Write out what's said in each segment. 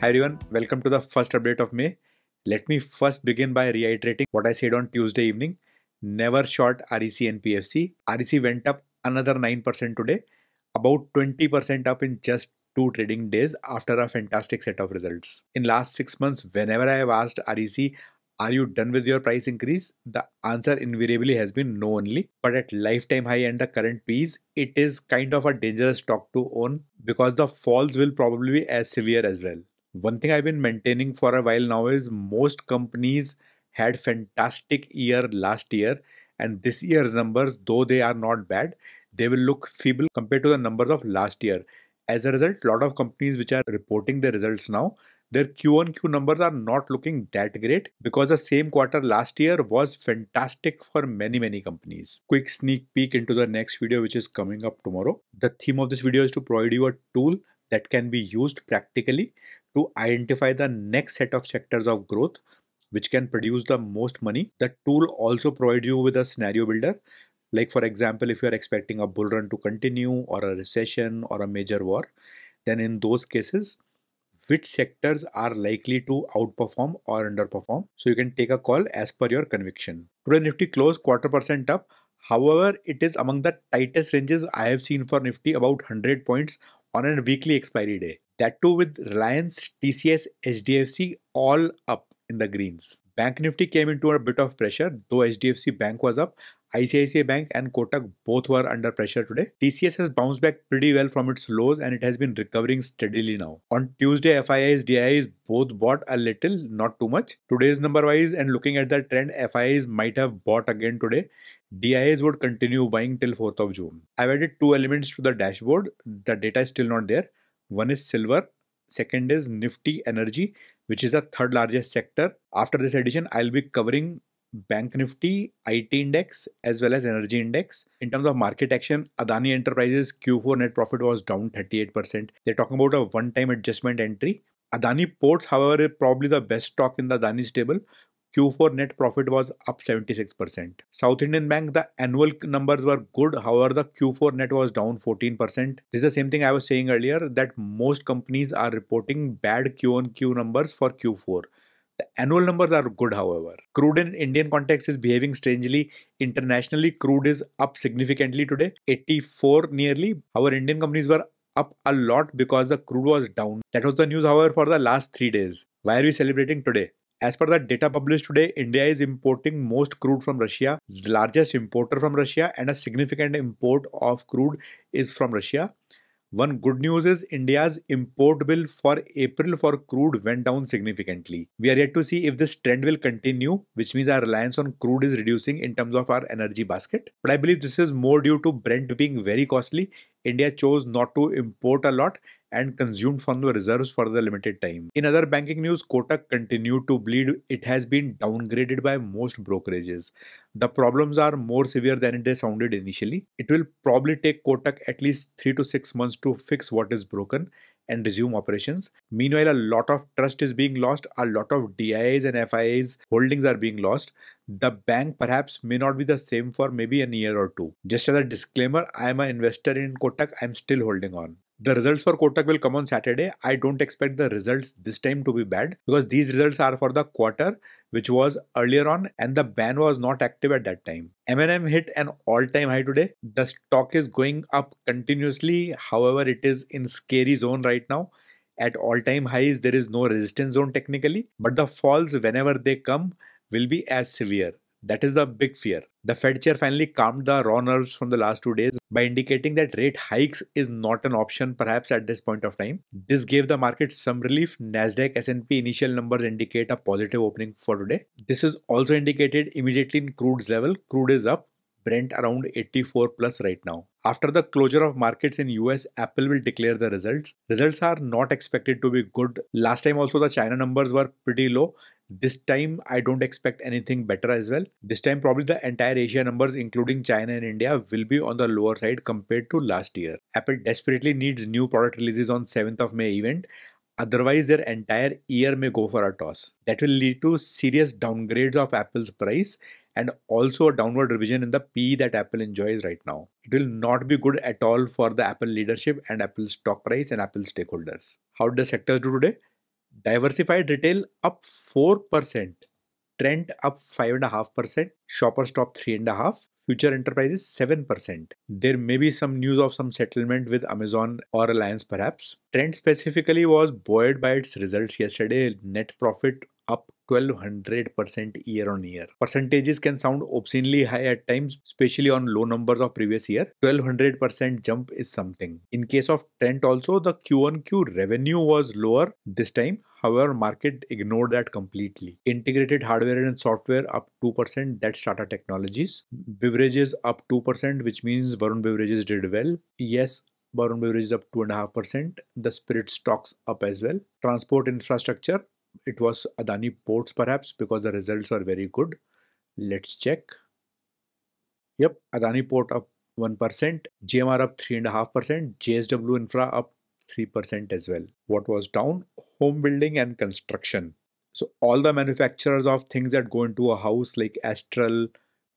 Hi everyone, welcome to the first update of May. Let me first begin by reiterating what I said on Tuesday evening. Never short REC and PFC. REC went up another 9% today, about 20% up in just two trading days after a fantastic set of results. In last 6 months, whenever I have asked REC, are you done with your price increase? The answer invariably has been no only. But at lifetime high and the current P's, it is kind of a dangerous stock to own because the falls will probably be as severe as well one thing I've been maintaining for a while now is most companies had fantastic year last year and this year's numbers though they are not bad they will look feeble compared to the numbers of last year as a result lot of companies which are reporting their results now their q1q numbers are not looking that great because the same quarter last year was fantastic for many many companies quick sneak peek into the next video which is coming up tomorrow the theme of this video is to provide you a tool that can be used practically to identify the next set of sectors of growth which can produce the most money. The tool also provides you with a scenario builder. Like, for example, if you are expecting a bull run to continue, or a recession, or a major war, then in those cases, which sectors are likely to outperform or underperform. So you can take a call as per your conviction. Today Nifty closed quarter percent up. However, it is among the tightest ranges I have seen for Nifty about 100 points on a weekly expiry day. That too with Reliance, TCS, HDFC all up in the greens. Bank Nifty came into a bit of pressure, though HDFC Bank was up. ICICI Bank and Kotak both were under pressure today. TCS has bounced back pretty well from its lows and it has been recovering steadily now. On Tuesday, FIIs, DIIs both bought a little, not too much. Today's number wise and looking at the trend, FIIs might have bought again today. DIIs would continue buying till 4th of June. I've added two elements to the dashboard. The data is still not there. One is silver, second is Nifty Energy, which is the third largest sector. After this edition, I'll be covering Bank Nifty, IT Index, as well as Energy Index. In terms of market action, Adani Enterprises Q4 net profit was down 38%. They're talking about a one time adjustment entry. Adani Ports, however, is probably the best stock in the Adani stable Q4 net profit was up 76%. South Indian Bank, the annual numbers were good. However, the Q4 net was down 14%. This is the same thing I was saying earlier that most companies are reporting bad Q on Q numbers for Q4. The annual numbers are good, however. Crude in Indian context is behaving strangely. Internationally, crude is up significantly today, 84 nearly. Our Indian companies were up a lot because the crude was down. That was the news, however, for the last three days. Why are we celebrating today? As per the data published today, India is importing most crude from Russia, the largest importer from Russia, and a significant import of crude is from Russia. One good news is India's import bill for April for crude went down significantly. We are yet to see if this trend will continue, which means our reliance on crude is reducing in terms of our energy basket. But I believe this is more due to Brent being very costly. India chose not to import a lot and consumed from the reserves for the limited time. In other banking news, Kotak continued to bleed. It has been downgraded by most brokerages. The problems are more severe than they sounded initially. It will probably take Kotak at least 3 to 6 months to fix what is broken and resume operations. Meanwhile, a lot of trust is being lost, a lot of DIAs and FIAs holdings are being lost. The bank perhaps may not be the same for maybe a year or two. Just as a disclaimer, I am an investor in Kotak, I am still holding on. The results for Kotak will come on Saturday. I don't expect the results this time to be bad because these results are for the quarter which was earlier on and the ban was not active at that time. M&M hit an all-time high today. The stock is going up continuously. However, it is in scary zone right now. At all-time highs, there is no resistance zone technically, but the falls whenever they come will be as severe. That is the big fear. The Fed chair finally calmed the raw nerves from the last two days by indicating that rate hikes is not an option perhaps at this point of time. This gave the market some relief. Nasdaq S&P initial numbers indicate a positive opening for today. This is also indicated immediately in crude's level. Crude is up, Brent around 84 plus right now. After the closure of markets in US, Apple will declare the results. Results are not expected to be good. Last time also the China numbers were pretty low this time, I don't expect anything better as well. This time, probably the entire Asia numbers, including China and India, will be on the lower side compared to last year. Apple desperately needs new product releases on 7th of May event. Otherwise, their entire year may go for a toss. That will lead to serious downgrades of Apple's price and also a downward revision in the P that Apple enjoys right now. It will not be good at all for the Apple leadership and Apple's stock price and Apple stakeholders. How did the sectors do today? Diversified retail up 4%. Trend up 5.5%. Shoppers top 3.5%. Future enterprises 7%. There may be some news of some settlement with Amazon or Alliance perhaps. Trend specifically was buoyed by its results yesterday. Net profit up 1200% year on year. Percentages can sound obscenely high at times, especially on low numbers of previous year. 1200% jump is something. In case of Trent also, the Q1Q revenue was lower this time. However, market ignored that completely. Integrated hardware and software up 2%, that's Tata Technologies. Beverages up 2%, which means Varun Beverages did well. Yes, Varun Beverages up 2.5%. The spirit stocks up as well. Transport infrastructure it was Adani Ports perhaps because the results are very good. Let's check. Yep, Adani Port up 1%, GMR up 3.5%, JSW Infra up 3% as well. What was down? Home building and construction. So all the manufacturers of things that go into a house like Astral,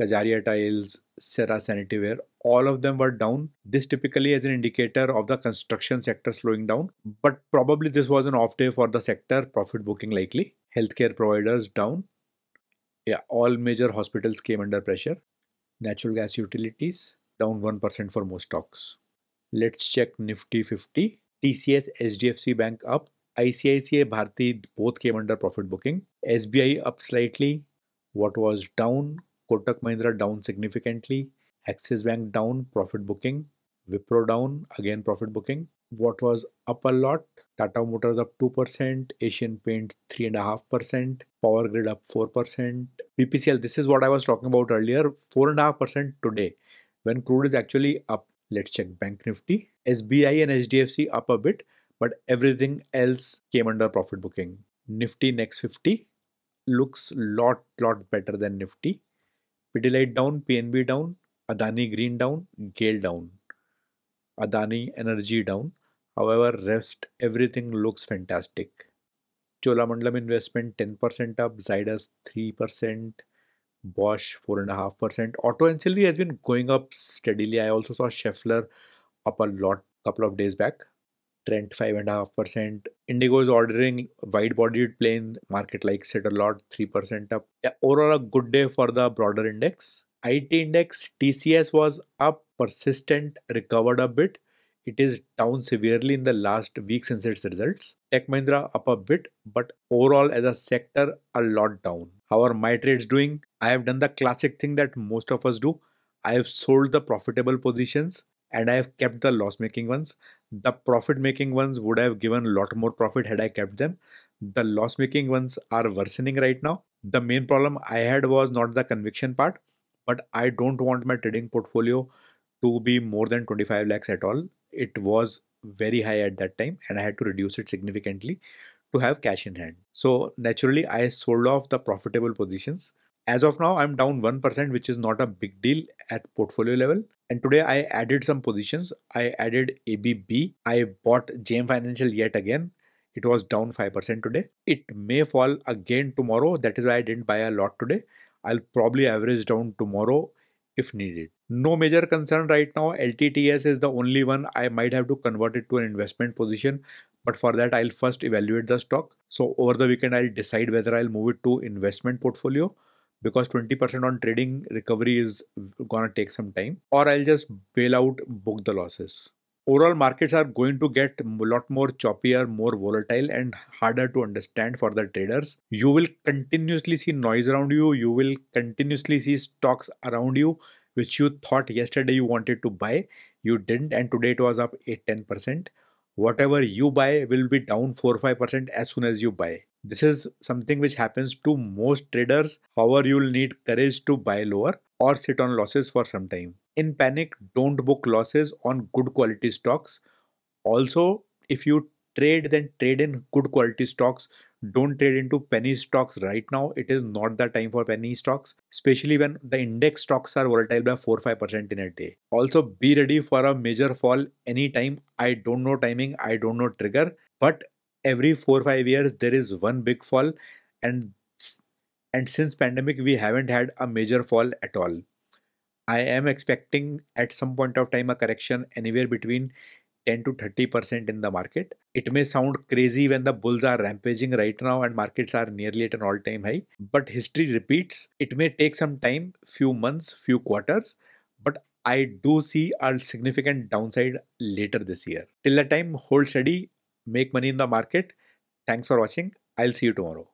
Kajaria Tiles, Serra Sanitaryware all of them were down. This typically is an indicator of the construction sector slowing down, but probably this was an off day for the sector, profit booking likely. Healthcare providers down. Yeah, all major hospitals came under pressure. Natural gas utilities down 1% for most stocks. Let's check Nifty 50. TCS, HDFC Bank up. ICICI, Bharti both came under profit booking. SBI up slightly. What was down? Kotak Mahindra down significantly. Axis Bank down, profit booking. Wipro down, again profit booking. What was up a lot? Tata Motors up 2%, Asian Paints 3.5%, Power Grid up 4%. BPCL, this is what I was talking about earlier, 4.5% today when crude is actually up. Let's check Bank Nifty. SBI and HDFC up a bit, but everything else came under profit booking. Nifty next 50 looks lot lot better than Nifty. Pidilite down, PNB down, Adani Green down, Gale down, Adani Energy down. However, rest everything looks fantastic. Cholamandalam investment 10% up, Zydus 3%, Bosch 4.5%. Auto ancillary has been going up steadily. I also saw Scheffler up a lot couple of days back. Trent 5.5%. Indigo is ordering wide bodied plane. Market likes it a lot, 3% up. Yeah, overall, a good day for the broader index. IT index TCS was up, persistent, recovered a bit. It is down severely in the last week since its results. Tech Mahindra up a bit, but overall as a sector, a lot down. How are my trades doing? I have done the classic thing that most of us do. I have sold the profitable positions and I have kept the loss making ones. The profit making ones would have given a lot more profit had I kept them. The loss making ones are worsening right now. The main problem I had was not the conviction part, but I don't want my trading portfolio to be more than 25 lakhs at all. It was very high at that time and I had to reduce it significantly to have cash in hand. So naturally, I sold off the profitable positions. As of now, I'm down 1%, which is not a big deal at portfolio level. And today I added some positions. I added ABB. I bought JM Financial yet again. It was down 5% today. It may fall again tomorrow. That is why I didn't buy a lot today. I'll probably average down tomorrow if needed. No major concern right now. LTTS is the only one I might have to convert it to an investment position. But for that, I'll first evaluate the stock. So over the weekend, I'll decide whether I'll move it to investment portfolio because 20% on trading recovery is gonna take some time or I'll just bail out, book the losses overall markets are going to get a lot more choppier, more volatile, and harder to understand for the traders. You will continuously see noise around you, you will continuously see stocks around you which you thought yesterday you wanted to buy, you didn't, and today it was up 8 10%. Whatever you buy will be down 4 5% as soon as you buy. This is something which happens to most traders. However, you'll need courage to buy lower or sit on losses for some time in panic, don't book losses on good quality stocks. Also, if you trade, then trade in good quality stocks. Don't trade into penny stocks right now. It is not the time for penny stocks, especially when the index stocks are volatile by 4 5% in a day. Also, be ready for a major fall anytime. I don't know timing, I don't know trigger, but every 4 5 years there is one big fall and and since pandemic we haven't had a major fall at all I am expecting at some point of time a correction anywhere between 10 to 30% in the market. It may sound crazy when the bulls are rampaging right now and markets are nearly at an all time high, but history repeats. It may take some time, few months, few quarters, but I do see a significant downside later this year. Till that time, hold steady, make money in the market. Thanks for watching. I'll see you tomorrow.